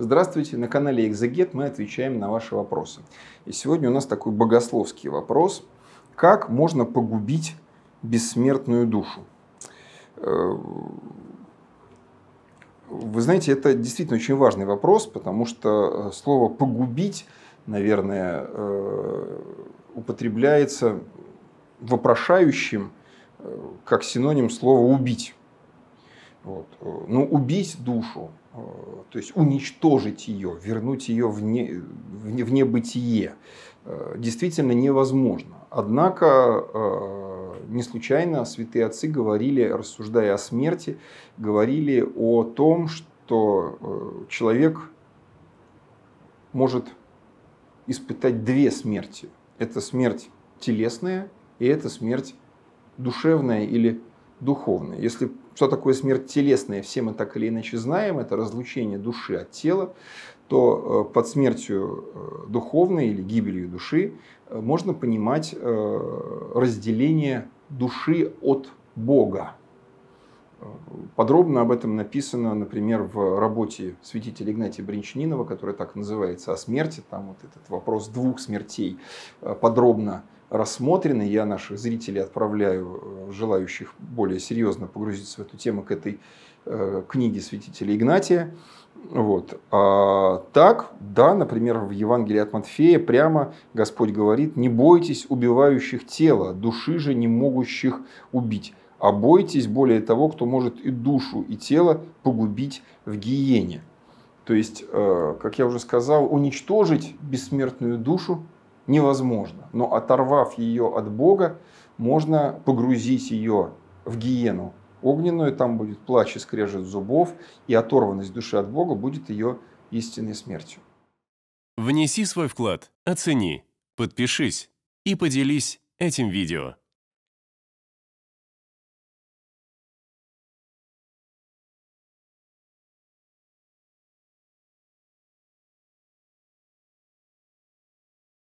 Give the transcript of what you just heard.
Здравствуйте, на канале Экзагет мы отвечаем на ваши вопросы. И сегодня у нас такой богословский вопрос. Как можно погубить бессмертную душу? Э, вы знаете, это действительно очень важный вопрос, потому что э, слово «погубить», наверное, э, употребляется вопрошающим как синоним слова «убить». Вот. Но ну, убить душу то есть уничтожить ее, вернуть ее в, не, в не небытие, э, действительно невозможно. Однако э, не случайно святые отцы говорили, рассуждая о смерти, говорили о том, что э, человек может испытать две смерти. Это смерть телесная и это смерть душевная или духовное. Если что такое смерть телесная, все мы так или иначе знаем, это разлучение души от тела, то э, под смертью э, духовной или гибелью души э, можно понимать разделение души от Бога. Подробно об этом написано, например, в работе святителя Игнатия Бринчанинова, которая так называется «О смерти». Там вот этот вопрос двух смертей подробно рассмотрены. Я наших зрителей отправляю, э, желающих более серьезно погрузиться в эту тему, к этой э, книге святителя Игнатия. Вот. А, так, да, например, в Евангелии от Матфея прямо Господь говорит, не бойтесь убивающих тело, души же не могущих убить, а бойтесь более того, кто может и душу, и тело погубить в гиене. То есть, э, как я уже сказал, уничтожить бессмертную душу невозможно. Но оторвав ее от Бога, можно погрузить ее в гиену огненную, там будет плач и скрежет зубов, и оторванность души от Бога будет ее истинной смертью. Внеси свой вклад, оцени, подпишись и поделись этим видео.